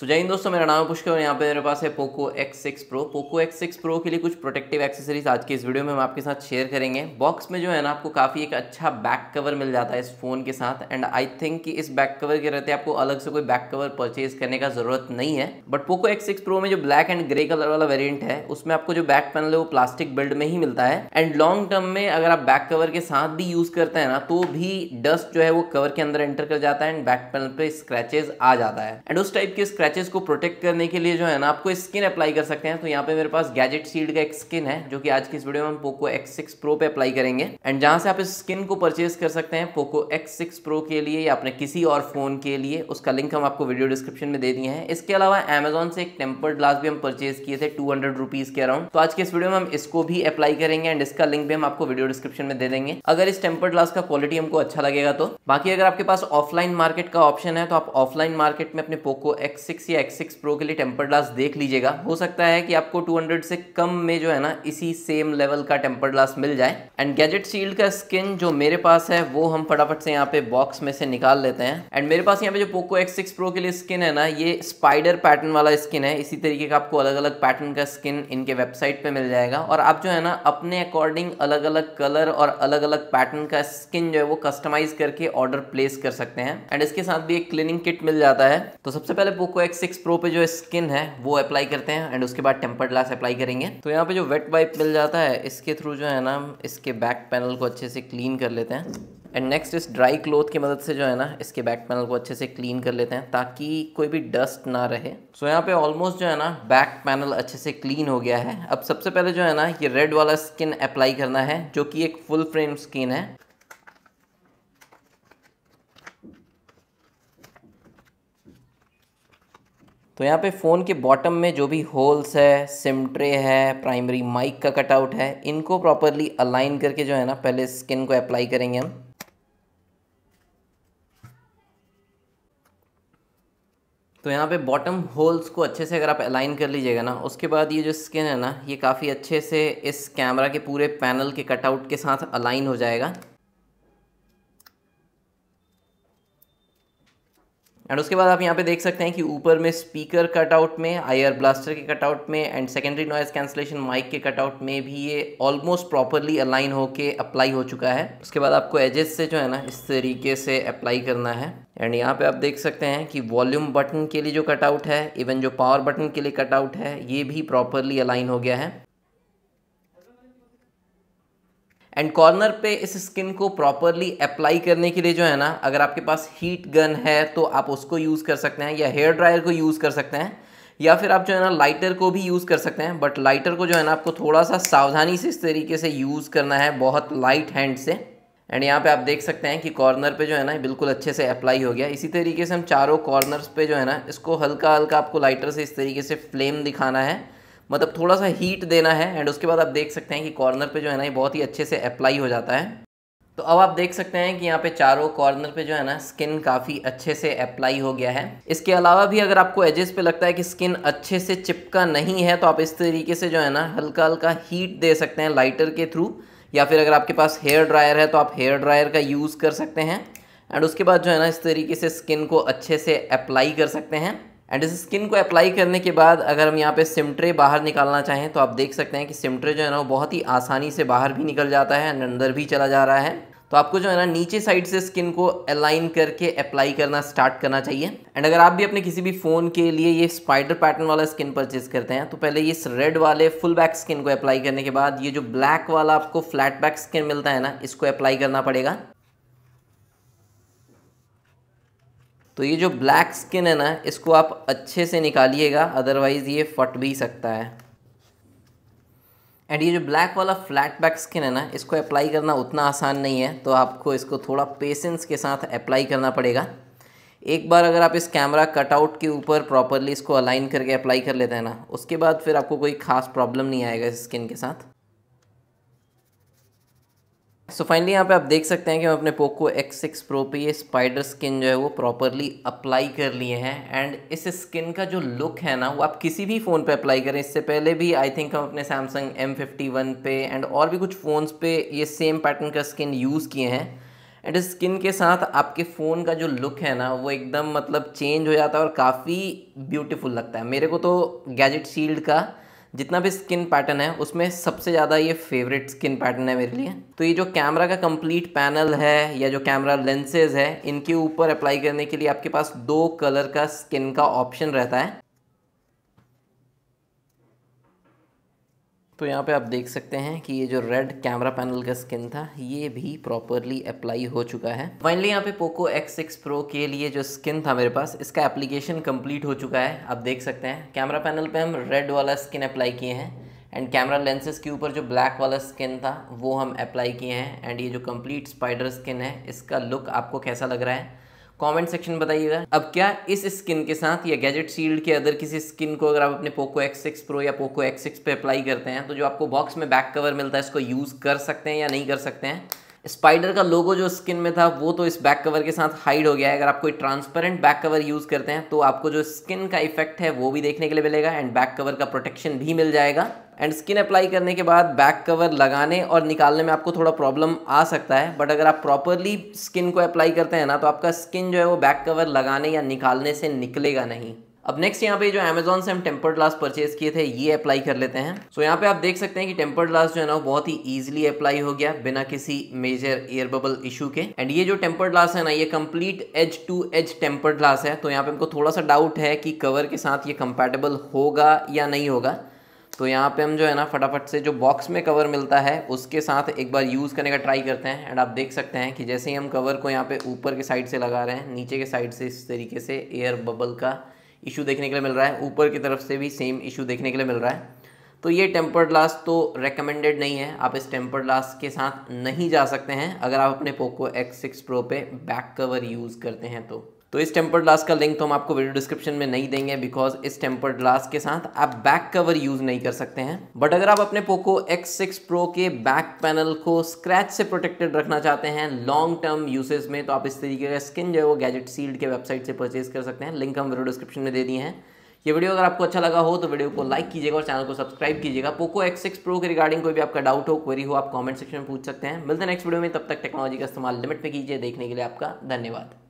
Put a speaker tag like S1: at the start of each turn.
S1: सो जय हिंद दोस्तों मेरा नाम है पुष्कर और यहाँ पे मेरे पास है Poco X six Pro Poco X Pro Pro के लिए कुछ प्रोटेक्टिव एक्सेसरीज आज के इस वीडियो में हम आपके साथ शेयर करेंगे बॉक्स में जो है ना आपको काफ़ी एक अच्छा बैक कवर मिल जाता है इस फ़ोन के साथ एंड आई थिंक कि इस बैक कवर के रहते आपको अलग से कोई बैक कवर परचेज करने का ज़रूरत नहीं है but Poco X six Pro में जो ब्लैक एंड ग्रे कलर वाला वेरियंट है उसमें आपको जो बैक पैनल है वो प्लास्टिक बिल्ड में ही मिलता है एंड लॉन्ग टर्म में अगर आप बैक कवर के साथ भी यूज़ करते हैं ना तो भी डस्ट जो है वो कवर के अंदर एंटर कर जाता है एंड बैक पैनल पर स्क्रैचेज आ जाता है एंड उस टाइप के स्क्रैचेस को प्रोटेक्ट करने के लिए जो है ना आपको स्किन अप्लाई कर सकते हैं तो यहाँ पे मेरे पास गैजेट सील्ड का एक स्किन है जो कि आज की इस वीडियो में हम पोको X6 सिक्स प्रो पे अप्लाई करेंगे एंड जहाँ से आप इस स्किन को परचेज कर सकते हैं पोको X6 सिक्स प्रो के लिए या अपने किसी और फोन के लिए उसका लिंक हम आपको वीडियो डिस्क्रिप्शन में दे दिए हैं इसके अलावा अमेजोन से एक टेम्पर्ड ग्लास भी हम परचेज किए थे टू हंड्रेड रुपीज के अराउंड तो आज के इस वीडियो में हम इसको भी अप्लाई करेंगे एंड इसका लिंक भी हम आपको वीडियो डिस्क्रिप्शन में दे देंगे अगर इस टेम्पर्ड ग्लास का क्वालिटी हमको अच्छा लगेगा तो बाकी अगर आपके पास ऑफलाइन मार्केट का ऑप्शन है तो आप ऑफलाइन मार्केट में अपने पोको एक्स सिक्स या एक्स सिक्स प्रो के लिए टेम्पर ग्लास देख लीजिएगा हो सकता है कि आपको 200 से कम में जो है ना इसी सेम लेवल का टेम्पर ग्लास मिल जाए एंड गैजेट शील्ड का स्किन जो मेरे पास है वो हम फटाफट से यहाँ पे बॉक्स में से निकाल लेते हैं एंड मेरे पास यहाँ पे जो पोको एक्स सिक्स प्रो के लिए स्किन है ना ये स्पाइडर पैटर्न वाला स्किन है इसी तरीके का आपको अलग अलग पैटर्न का स्किन इनके वेबसाइट पर मिल जाएगा और आप जो है ना अपने अकॉर्डिंग अलग अलग कलर और अलग अलग पैटर्न का स्किन जो है वो कस्टमाइज करके ऑर्डर प्लेस कर सकते हैं एंड इसके साथ भी एक क्लीनिंग किट मिल जाता है तो सबसे पहले Poco Oppo X six Pro पे जो स्किन है वो अप्लाई करते हैं एंड उसके बाद टेम्पर ग्लास अप्लाई करेंगे तो यहाँ पे जो वेट वाइप मिल जाता है इसके थ्रू जो है ना हम इसके बैक पैनल को अच्छे से क्लीन कर लेते हैं एंड नेक्स्ट इस ड्राई क्लोथ की मदद से जो है ना इसके बैक पैनल को अच्छे से क्लीन कर लेते हैं ताकि कोई भी डस्ट ना रहे सो so, यहाँ पे ऑलमोस्ट जो है ना बैक पैनल अच्छे से क्लीन हो गया है अब सबसे पहले जो है ना ये रेड वाला स्किन अप्लाई करना है जो कि एक फुल फ्रेम स्किन है तो यहाँ पे फ़ोन के बॉटम में जो भी होल्स है सिम ट्रे है प्राइमरी माइक का कटआउट है इनको प्रॉपरली अलाइन करके जो है ना पहले स्किन को अप्लाई करेंगे हम तो यहाँ पे बॉटम होल्स को अच्छे से अगर आप अलाइन कर लीजिएगा ना उसके बाद ये जो स्किन है ना ये काफ़ी अच्छे से इस कैमरा के पूरे पैनल के कटआउट के साथ अलाइन हो जाएगा एंड उसके बाद आप यहाँ पे देख सकते हैं कि ऊपर में स्पीकर कटआउट में आयर ब्लास्टर के कटआउट में and secondary noise cancellation mic के कटआउट में भी ये ऑलमोस्ट प्रॉपरली अलाइन होके अप्लाई हो चुका है उसके बाद आपको एजेस से जो है ना इस तरीके से अप्लाई करना है एंड यहाँ पे आप देख सकते हैं कि वॉल्यूम बटन के लिए जो कटआउट है इवन जो पावर बटन के लिए कटआउट है ये भी प्रॉपरली अलाइन हो गया है एंड कॉर्नर पे इस स्किन को प्रॉपरली अप्लाई करने के लिए जो है ना अगर आपके पास हीट गन है तो आप उसको यूज़ कर सकते हैं या हेयर ड्रायर को यूज़ कर सकते हैं या फिर आप जो है ना लाइटर को भी यूज़ कर सकते हैं बट लाइटर को जो है ना आपको थोड़ा सा सावधानी से इस तरीके से यूज़ करना है बहुत लाइट हैंड से एंड यहाँ पे आप देख सकते हैं कि कॉर्नर पे जो है ना बिल्कुल अच्छे से अप्लाई हो गया इसी तरीके से हम चारों कॉर्नर्स पे जो है ना इसको हल्का हल्का आपको लाइटर से इस तरीके से फ्लेम दिखाना है मतलब थोड़ा सा हीट देना है एंड उसके बाद आप देख सकते हैं कि कॉर्नर पे जो है ना ये बहुत ही अच्छे से अप्लाई हो जाता है तो अब आप देख सकते हैं कि यहाँ पे चारों कॉर्नर पे जो है ना स्किन काफ़ी अच्छे से अप्लाई हो गया है इसके अलावा भी अगर आपको एजेस पे लगता है कि स्किन अच्छे से चिपका नहीं है तो आप इस तरीके से जो है ना हल्का हल्का हीट दे सकते हैं लाइटर के थ्रू या फिर अगर आपके पास हेयर ड्रायर है तो आप हेयर ड्रायर का यूज़ कर सकते हैं एंड उसके बाद जो है ना इस तरीके से स्किन को अच्छे से अप्लाई कर सकते हैं एंड इस स्किन को अप्लाई करने के बाद अगर हम यहाँ पे सिमट्रे बाहर निकालना चाहें तो आप देख सकते हैं कि सिमट्रे जो है ना वो बहुत ही आसानी से बाहर भी निकल जाता है एंड अंदर भी चला जा रहा है तो आपको जो है ना नीचे साइड से स्किन को अलाइन करके अप्लाई करना स्टार्ट करना चाहिए एंड अगर आप भी अपने किसी भी फ़ोन के लिए ये स्पाइडर पैटर्न वाला स्किन परचेज करते हैं तो पहले ये रेड वाले फुल बैक स्किन को अप्लाई करने के बाद ये जो ब्लैक वाला आपको फ्लैट बैक स्किन मिलता है ना इसको अप्लाई करना पड़ेगा तो ये जो ब्लैक स्किन है ना इसको आप अच्छे से निकालिएगा अदरवाइज़ ये फट भी सकता है एंड ये जो ब्लैक वाला फ्लैट बैक स्किन है ना इसको अप्लाई करना उतना आसान नहीं है तो आपको इसको थोड़ा पेशेंस के साथ अप्लाई करना पड़ेगा एक बार अगर आप इस कैमरा कटआउट के ऊपर प्रॉपरली इसको अलाइन करके अप्लाई कर लेते हैं ना उसके बाद फिर आपको कोई खास प्रॉब्लम नहीं आएगा इस स्किन के साथ सो so फाइनली यहाँ पे आप देख सकते हैं कि हम अपने पोको एक्स सिक्स प्रो पे ये स्पाइडर स्किन जो है वो प्रॉपरली अप्लाई कर लिए हैं एंड इस स्किन का जो लुक है ना वो आप किसी भी फ़ोन पे अप्लाई करें इससे पहले भी आई थिंक हम अपने सैमसंग एम फिफ्टी वन पे एंड और भी कुछ फ़ोन्स पे ये सेम पैटर्न का स्किन यूज़ किए हैं एंड इस स्किन के साथ आपके फ़ोन का जो लुक है ना वो एकदम मतलब चेंज हो जाता है और काफ़ी ब्यूटीफुल लगता है मेरे को तो गैजेट शील्ड का जितना भी स्किन पैटर्न है उसमें सबसे ज़्यादा ये फेवरेट स्किन पैटर्न है मेरे लिए तो ये जो कैमरा का कंप्लीट पैनल है या जो कैमरा लेंसेज है इनके ऊपर अप्लाई करने के लिए आपके पास दो कलर का स्किन का ऑप्शन रहता है तो यहाँ पे आप देख सकते हैं कि ये जो रेड कैमरा पैनल का स्किन था ये भी प्रॉपरली अप्लाई हो चुका है फाइनली यहाँ पे पोको X6 Pro के लिए जो स्किन था मेरे पास इसका एप्लीकेशन कंप्लीट हो चुका है आप देख सकते हैं कैमरा पैनल पे हम रेड वाला स्किन अप्लाई किए हैं एंड कैमरा लेंसेज के ऊपर जो ब्लैक वाला स्किन था वो हम अप्लाई किए हैं एंड ये जो कम्प्लीट स्पाइडर स्किन है इसका लुक आपको कैसा लग रहा है कमेंट सेक्शन बताइएगा अब क्या इस स्किन के साथ या गैजेट सील्ड के अदर किसी स्किन को अगर आप अपने पोको एक्स सिक्स प्रो या पोको एक्स सिक्स पे अप्लाई करते हैं तो जो आपको बॉक्स में बैक कवर मिलता है इसको यूज़ कर सकते हैं या नहीं कर सकते हैं स्पाइडर का लोगो जो स्किन में था वो तो इस बैक कवर के साथ हाइड हो गया है अगर आप कोई ट्रांसपेरेंट बैक कवर यूज़ करते हैं तो आपको जो स्किन का इफेक्ट है वो भी देखने के लिए मिलेगा एंड बैक कवर का प्रोटेक्शन भी मिल जाएगा एंड स्किन अप्लाई करने के बाद बैक कवर लगाने और निकालने में आपको थोड़ा प्रॉब्लम आ सकता है बट अगर आप प्रॉपरली स्किन को अप्लाई करते हैं ना तो आपका स्किन जो है वो बैक कवर लगाने या निकालने से निकलेगा नहीं अब नेक्स्ट यहाँ पे जो अमेजोन से हम टेम्पर ग्लास परचेज किए थे ये अप्लाई कर लेते हैं सो so, यहाँ पे आप देख सकते हैं कि टेम्पर ग्लास जो है ना वो बहुत ही इजीली अप्लाई हो गया बिना किसी मेजर एयर बबल इशू के एंड ये जो टेम्पर ग्लास है ना ये complete edge to edge tempered glass है तो यहाँ पे हमको थोड़ा सा डाउट है कि कवर के साथ ये कंपेटेबल होगा या नहीं होगा तो यहाँ पे हम जो है ना फटाफट से जो बॉक्स में कवर मिलता है उसके साथ एक बार यूज़ करने का ट्राई करते हैं एंड आप देख सकते हैं कि जैसे ही हम कवर को यहाँ पे ऊपर के साइड से लगा रहे हैं नीचे के साइड से इस तरीके से एयर बबल का इशू देखने के लिए मिल रहा है ऊपर की तरफ से भी सेम इशू देखने के लिए मिल रहा है तो ये टेम्पर्ड ग्लास तो रिकमेंडेड नहीं है आप इस टेम्पर्ड ग्लास के साथ नहीं जा सकते हैं अगर आप अपने पोको एक्स सिक्स प्रो पे बैक कवर यूज़ करते हैं तो तो इस टेम्पर्ड ग्लास का लिंक तो हम आपको वीडियो डिस्क्रिप्शन में नहीं देंगे बिकॉज इस टेम्पर्ड ग्लास के साथ आप बैक कवर यूज़ नहीं कर सकते हैं बट अगर आप अपने पोको एक्स सिक्स प्रो के बैक पैनल को स्क्रैच से प्रोटेक्टेड रखना चाहते हैं लॉन्ग टर्म यूसेज में तो आप इस तरीके का स्किन जो है वो गैजेट सील्ड के वेबसाइट से परचेज कर सकते हैं लिंक हम वीडियो डिस्क्रिप्शन में दे दिए हैं ये वीडियो अगर आपको अच्छा लगा हो तो वीडियो को लाइक कीजिएगा और चैनल को सब्सक्राइब कीजिएगा पोको X6 Pro प्रो के रिगार्डिंग कोई भी आपका डाउट हो क्वेरी हो आप कमेंट सेक्शन में पूछ सकते हैं मिलते हैं नेक्स्ट वीडियो में तब तक टेक्नोलॉजी का इस्तेमाल लिमिट में कीजिए देखने के लिए आपका धन्यवाद